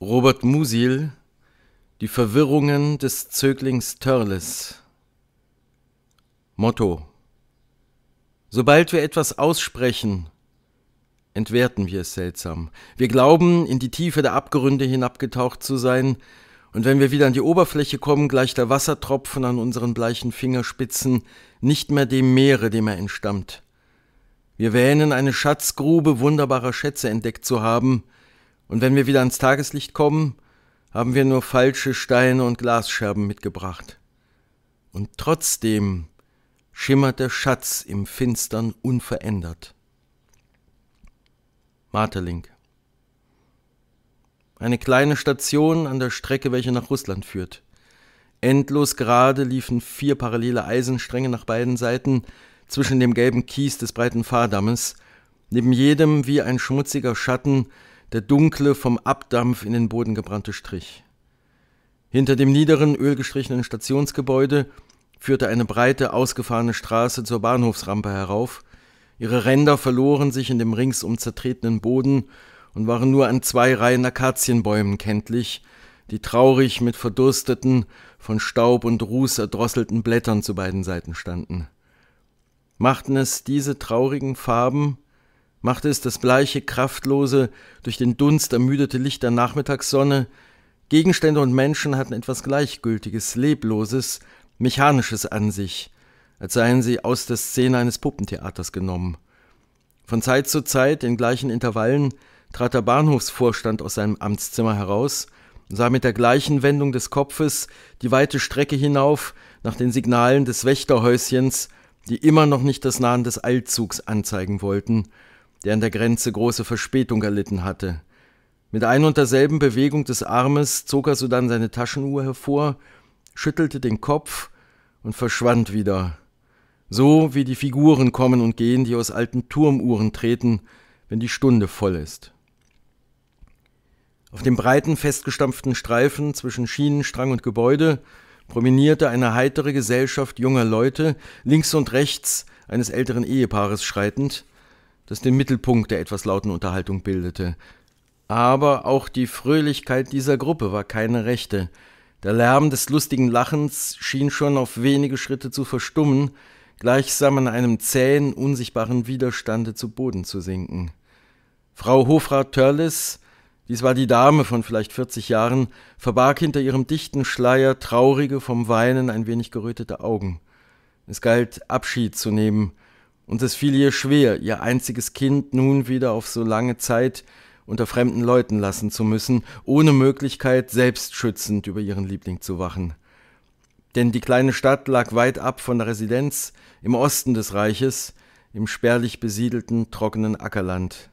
Robert Musil Die Verwirrungen des Zöglings Törles Motto Sobald wir etwas aussprechen, entwerten wir es seltsam. Wir glauben, in die Tiefe der Abgründe hinabgetaucht zu sein, und wenn wir wieder an die Oberfläche kommen, gleicht der Wassertropfen an unseren bleichen Fingerspitzen nicht mehr dem Meere, dem er entstammt. Wir wähnen eine Schatzgrube wunderbarer Schätze entdeckt zu haben, und wenn wir wieder ans Tageslicht kommen, haben wir nur falsche Steine und Glasscherben mitgebracht. Und trotzdem schimmert der Schatz im Finstern unverändert. Marteling. Eine kleine Station an der Strecke, welche nach Russland führt. Endlos gerade liefen vier parallele Eisenstränge nach beiden Seiten zwischen dem gelben Kies des breiten Fahrdammes, neben jedem wie ein schmutziger Schatten der dunkle, vom Abdampf in den Boden gebrannte Strich. Hinter dem niederen, ölgestrichenen Stationsgebäude führte eine breite, ausgefahrene Straße zur Bahnhofsrampe herauf. Ihre Ränder verloren sich in dem ringsum zertretenen Boden und waren nur an zwei Reihen Akazienbäumen kenntlich, die traurig mit verdursteten, von Staub und Ruß erdrosselten Blättern zu beiden Seiten standen. Machten es diese traurigen Farben machte es das bleiche, kraftlose, durch den Dunst ermüdete Licht der Nachmittagssonne. Gegenstände und Menschen hatten etwas Gleichgültiges, Lebloses, Mechanisches an sich, als seien sie aus der Szene eines Puppentheaters genommen. Von Zeit zu Zeit, in gleichen Intervallen, trat der Bahnhofsvorstand aus seinem Amtszimmer heraus, sah mit der gleichen Wendung des Kopfes die weite Strecke hinauf nach den Signalen des Wächterhäuschens, die immer noch nicht das Nahen des Eilzugs anzeigen wollten, der an der Grenze große Verspätung erlitten hatte. Mit ein und derselben Bewegung des Armes zog er sodann seine Taschenuhr hervor, schüttelte den Kopf und verschwand wieder. So wie die Figuren kommen und gehen, die aus alten Turmuhren treten, wenn die Stunde voll ist. Auf dem breiten, festgestampften Streifen zwischen Schienenstrang und Gebäude promenierte eine heitere Gesellschaft junger Leute, links und rechts eines älteren Ehepaares schreitend, das den Mittelpunkt der etwas lauten Unterhaltung bildete. Aber auch die Fröhlichkeit dieser Gruppe war keine rechte. Der Lärm des lustigen Lachens schien schon auf wenige Schritte zu verstummen, gleichsam an einem zähen, unsichtbaren Widerstande zu Boden zu sinken. Frau Hofrat Törlis, dies war die Dame von vielleicht 40 Jahren, verbarg hinter ihrem dichten Schleier traurige, vom Weinen ein wenig gerötete Augen. Es galt, Abschied zu nehmen – und es fiel ihr schwer, ihr einziges Kind nun wieder auf so lange Zeit unter fremden Leuten lassen zu müssen, ohne Möglichkeit, selbstschützend über ihren Liebling zu wachen. Denn die kleine Stadt lag weit ab von der Residenz im Osten des Reiches, im spärlich besiedelten, trockenen Ackerland.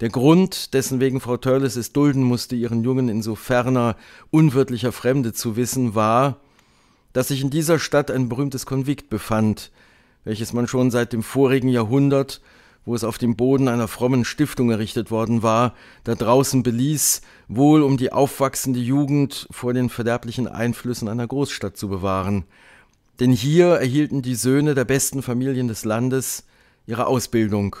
Der Grund, dessen wegen Frau Törleß es dulden musste, ihren Jungen in so ferner, unwirtlicher Fremde zu wissen, war, dass sich in dieser Stadt ein berühmtes Konvikt befand, welches man schon seit dem vorigen Jahrhundert, wo es auf dem Boden einer frommen Stiftung errichtet worden war, da draußen beließ, wohl um die aufwachsende Jugend vor den verderblichen Einflüssen einer Großstadt zu bewahren. Denn hier erhielten die Söhne der besten Familien des Landes ihre Ausbildung,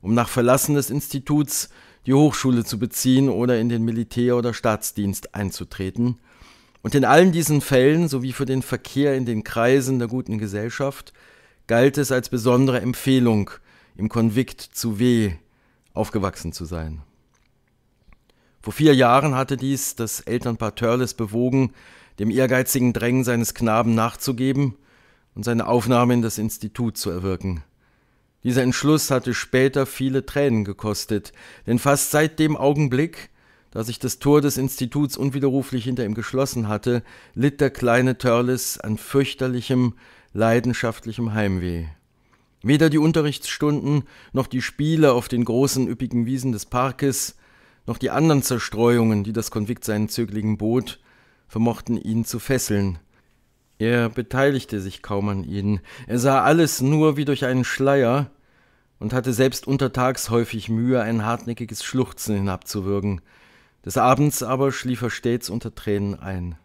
um nach Verlassen des Instituts die Hochschule zu beziehen oder in den Militär- oder Staatsdienst einzutreten. Und in allen diesen Fällen sowie für den Verkehr in den Kreisen der guten Gesellschaft galt es als besondere Empfehlung, im Konvikt zu W aufgewachsen zu sein. Vor vier Jahren hatte dies das Elternpaar Törles bewogen, dem ehrgeizigen Drängen seines Knaben nachzugeben und seine Aufnahme in das Institut zu erwirken. Dieser Entschluss hatte später viele Tränen gekostet, denn fast seit dem Augenblick, da sich das Tor des Instituts unwiderruflich hinter ihm geschlossen hatte, litt der kleine Törles an fürchterlichem, leidenschaftlichem Heimweh. Weder die Unterrichtsstunden noch die Spiele auf den großen üppigen Wiesen des Parkes, noch die anderen Zerstreuungen, die das Konvikt seinen Zöglingen bot, vermochten ihn zu fesseln. Er beteiligte sich kaum an ihnen, er sah alles nur wie durch einen Schleier und hatte selbst untertags häufig Mühe, ein hartnäckiges Schluchzen hinabzuwürgen. Des Abends aber schlief er stets unter Tränen ein.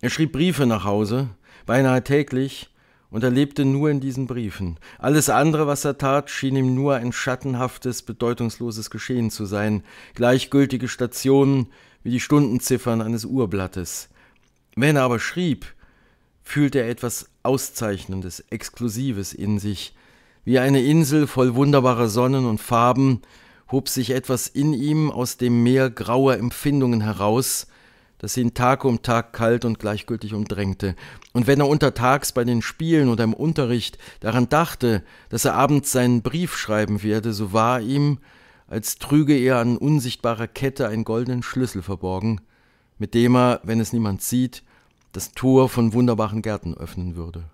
Er schrieb Briefe nach Hause, beinahe täglich, und er lebte nur in diesen Briefen. Alles andere, was er tat, schien ihm nur ein schattenhaftes, bedeutungsloses Geschehen zu sein, gleichgültige Stationen wie die Stundenziffern eines Uhrblattes. Wenn er aber schrieb, fühlte er etwas Auszeichnendes, Exklusives in sich. Wie eine Insel voll wunderbarer Sonnen und Farben hob sich etwas in ihm aus dem Meer grauer Empfindungen heraus, das ihn Tag um Tag kalt und gleichgültig umdrängte. Und wenn er untertags bei den Spielen oder im Unterricht daran dachte, dass er abends seinen Brief schreiben werde, so war ihm, als trüge er an unsichtbarer Kette einen goldenen Schlüssel verborgen, mit dem er, wenn es niemand sieht, das Tor von wunderbaren Gärten öffnen würde.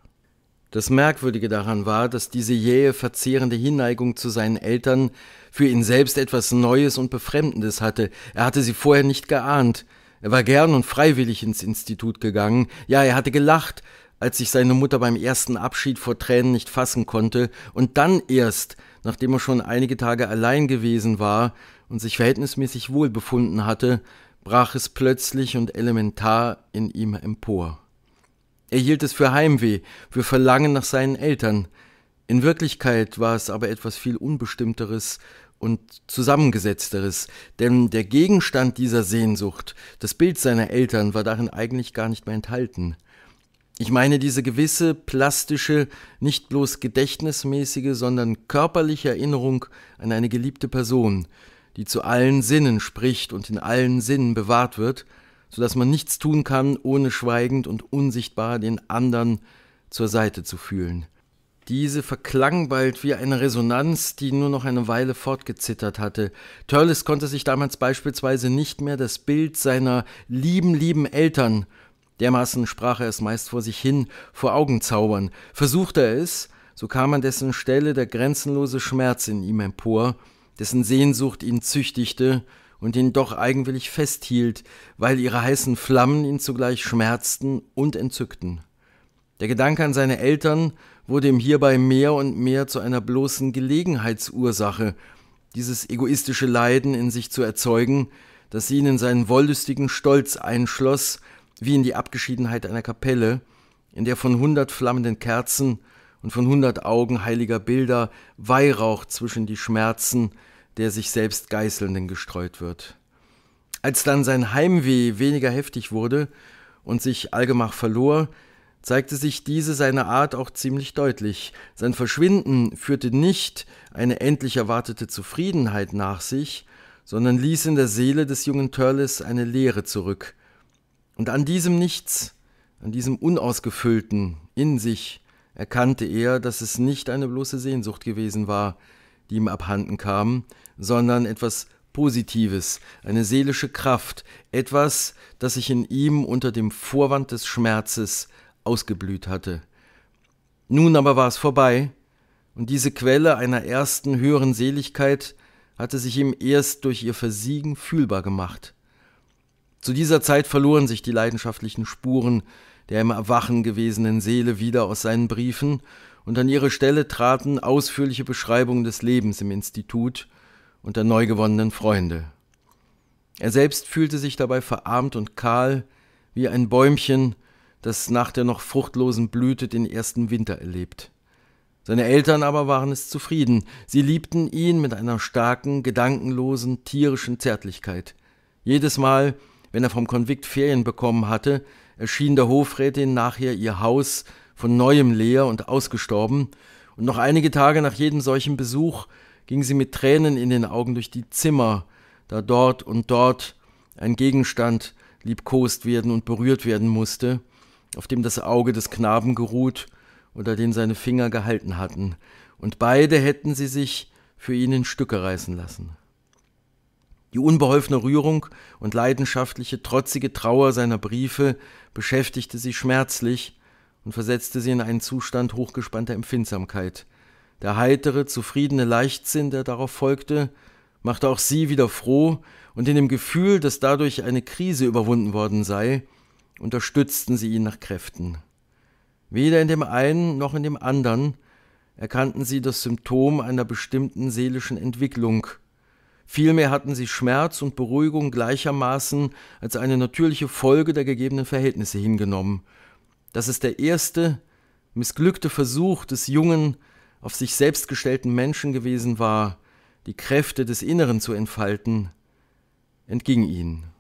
Das Merkwürdige daran war, dass diese jähe, verzehrende Hinneigung zu seinen Eltern für ihn selbst etwas Neues und Befremdendes hatte. Er hatte sie vorher nicht geahnt. Er war gern und freiwillig ins Institut gegangen. Ja, er hatte gelacht, als sich seine Mutter beim ersten Abschied vor Tränen nicht fassen konnte. Und dann erst, nachdem er schon einige Tage allein gewesen war und sich verhältnismäßig wohl befunden hatte, brach es plötzlich und elementar in ihm empor. Er hielt es für Heimweh, für Verlangen nach seinen Eltern. In Wirklichkeit war es aber etwas viel Unbestimmteres, und zusammengesetzteres, denn der Gegenstand dieser Sehnsucht, das Bild seiner Eltern, war darin eigentlich gar nicht mehr enthalten. Ich meine diese gewisse plastische, nicht bloß gedächtnismäßige, sondern körperliche Erinnerung an eine geliebte Person, die zu allen Sinnen spricht und in allen Sinnen bewahrt wird, so dass man nichts tun kann, ohne schweigend und unsichtbar den anderen zur Seite zu fühlen. Diese verklang bald wie eine Resonanz, die nur noch eine Weile fortgezittert hatte. Turles konnte sich damals beispielsweise nicht mehr das Bild seiner lieben, lieben Eltern, dermaßen sprach er es meist vor sich hin, vor Augen zaubern. Versuchte er es, so kam an dessen Stelle der grenzenlose Schmerz in ihm empor, dessen Sehnsucht ihn züchtigte und ihn doch eigenwillig festhielt, weil ihre heißen Flammen ihn zugleich schmerzten und entzückten. Der Gedanke an seine Eltern, wurde ihm hierbei mehr und mehr zu einer bloßen Gelegenheitsursache, dieses egoistische Leiden in sich zu erzeugen, das ihn in seinen wollüstigen Stolz einschloss, wie in die Abgeschiedenheit einer Kapelle, in der von hundert flammenden Kerzen und von hundert Augen heiliger Bilder Weihrauch zwischen die Schmerzen der sich selbst Geißelnden gestreut wird. Als dann sein Heimweh weniger heftig wurde und sich allgemach verlor, zeigte sich diese seine Art auch ziemlich deutlich. Sein Verschwinden führte nicht eine endlich erwartete Zufriedenheit nach sich, sondern ließ in der Seele des jungen Turles eine Leere zurück. Und an diesem Nichts, an diesem Unausgefüllten in sich, erkannte er, dass es nicht eine bloße Sehnsucht gewesen war, die ihm abhanden kam, sondern etwas Positives, eine seelische Kraft, etwas, das sich in ihm unter dem Vorwand des Schmerzes ausgeblüht hatte. Nun aber war es vorbei, und diese Quelle einer ersten höheren Seligkeit hatte sich ihm erst durch ihr Versiegen fühlbar gemacht. Zu dieser Zeit verloren sich die leidenschaftlichen Spuren der im Erwachen gewesenen Seele wieder aus seinen Briefen, und an ihre Stelle traten ausführliche Beschreibungen des Lebens im Institut und der neu gewonnenen Freunde. Er selbst fühlte sich dabei verarmt und kahl, wie ein Bäumchen, das nach der noch fruchtlosen Blüte den ersten Winter erlebt. Seine Eltern aber waren es zufrieden. Sie liebten ihn mit einer starken, gedankenlosen, tierischen Zärtlichkeit. Jedes Mal, wenn er vom Konvikt Ferien bekommen hatte, erschien der Hofrätin nachher ihr Haus von neuem leer und ausgestorben, und noch einige Tage nach jedem solchen Besuch ging sie mit Tränen in den Augen durch die Zimmer, da dort und dort ein Gegenstand liebkost werden und berührt werden musste, auf dem das Auge des Knaben geruht oder den seine Finger gehalten hatten, und beide hätten sie sich für ihn in Stücke reißen lassen. Die unbeholfene Rührung und leidenschaftliche, trotzige Trauer seiner Briefe beschäftigte sie schmerzlich und versetzte sie in einen Zustand hochgespannter Empfindsamkeit. Der heitere, zufriedene Leichtsinn, der darauf folgte, machte auch sie wieder froh, und in dem Gefühl, dass dadurch eine Krise überwunden worden sei, unterstützten sie ihn nach Kräften. Weder in dem einen noch in dem anderen erkannten sie das Symptom einer bestimmten seelischen Entwicklung. Vielmehr hatten sie Schmerz und Beruhigung gleichermaßen als eine natürliche Folge der gegebenen Verhältnisse hingenommen. Das ist der erste missglückte Versuch des jungen, auf sich selbst gestellten Menschen gewesen war, die Kräfte des Inneren zu entfalten, entging ihnen.